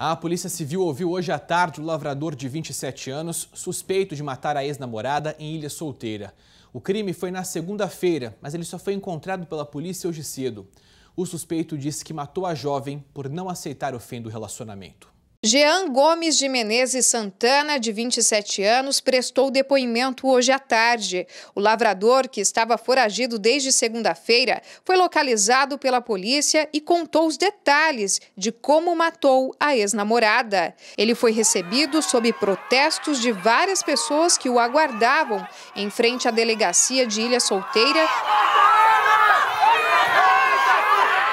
A Polícia Civil ouviu hoje à tarde o lavrador de 27 anos, suspeito de matar a ex-namorada em Ilha Solteira. O crime foi na segunda-feira, mas ele só foi encontrado pela polícia hoje cedo. O suspeito disse que matou a jovem por não aceitar o fim do relacionamento. Jean Gomes de Menezes Santana, de 27 anos, prestou depoimento hoje à tarde. O lavrador, que estava foragido desde segunda-feira, foi localizado pela polícia e contou os detalhes de como matou a ex-namorada. Ele foi recebido sob protestos de várias pessoas que o aguardavam em frente à delegacia de Ilha Solteira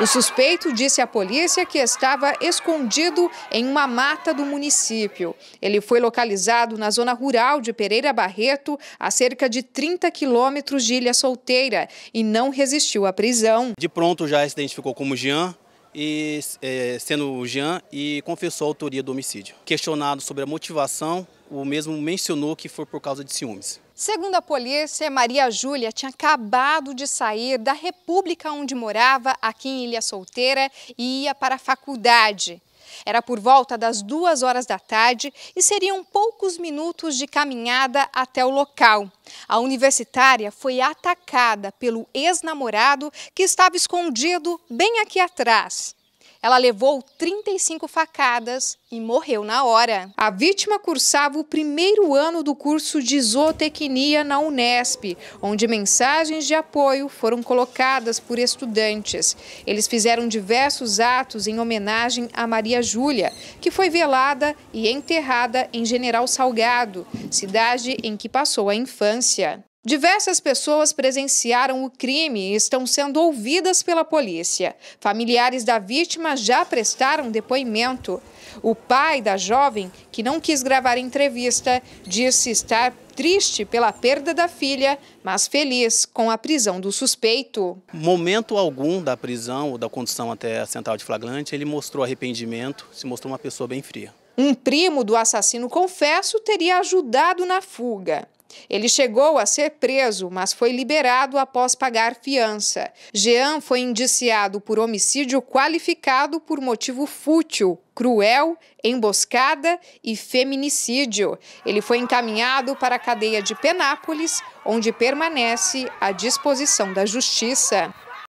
o suspeito disse à polícia que estava escondido em uma mata do município. Ele foi localizado na zona rural de Pereira Barreto, a cerca de 30 quilômetros de Ilha Solteira, e não resistiu à prisão. De pronto já se identificou como Jean, e, eh, sendo o Jean, e confessou a autoria do homicídio. Questionado sobre a motivação o mesmo mencionou que foi por causa de ciúmes. Segundo a polícia, Maria Júlia tinha acabado de sair da república onde morava, aqui em Ilha Solteira, e ia para a faculdade. Era por volta das duas horas da tarde e seriam poucos minutos de caminhada até o local. A universitária foi atacada pelo ex-namorado que estava escondido bem aqui atrás. Ela levou 35 facadas e morreu na hora. A vítima cursava o primeiro ano do curso de zootecnia na Unesp, onde mensagens de apoio foram colocadas por estudantes. Eles fizeram diversos atos em homenagem a Maria Júlia, que foi velada e enterrada em General Salgado, cidade em que passou a infância. Diversas pessoas presenciaram o crime e estão sendo ouvidas pela polícia. Familiares da vítima já prestaram depoimento. O pai da jovem, que não quis gravar entrevista, disse estar triste pela perda da filha, mas feliz com a prisão do suspeito. Momento algum da prisão ou da condução até a central de flagrante, ele mostrou arrependimento, se mostrou uma pessoa bem fria. Um primo do assassino confesso teria ajudado na fuga. Ele chegou a ser preso, mas foi liberado após pagar fiança. Jean foi indiciado por homicídio qualificado por motivo fútil, cruel, emboscada e feminicídio. Ele foi encaminhado para a cadeia de Penápolis, onde permanece à disposição da justiça.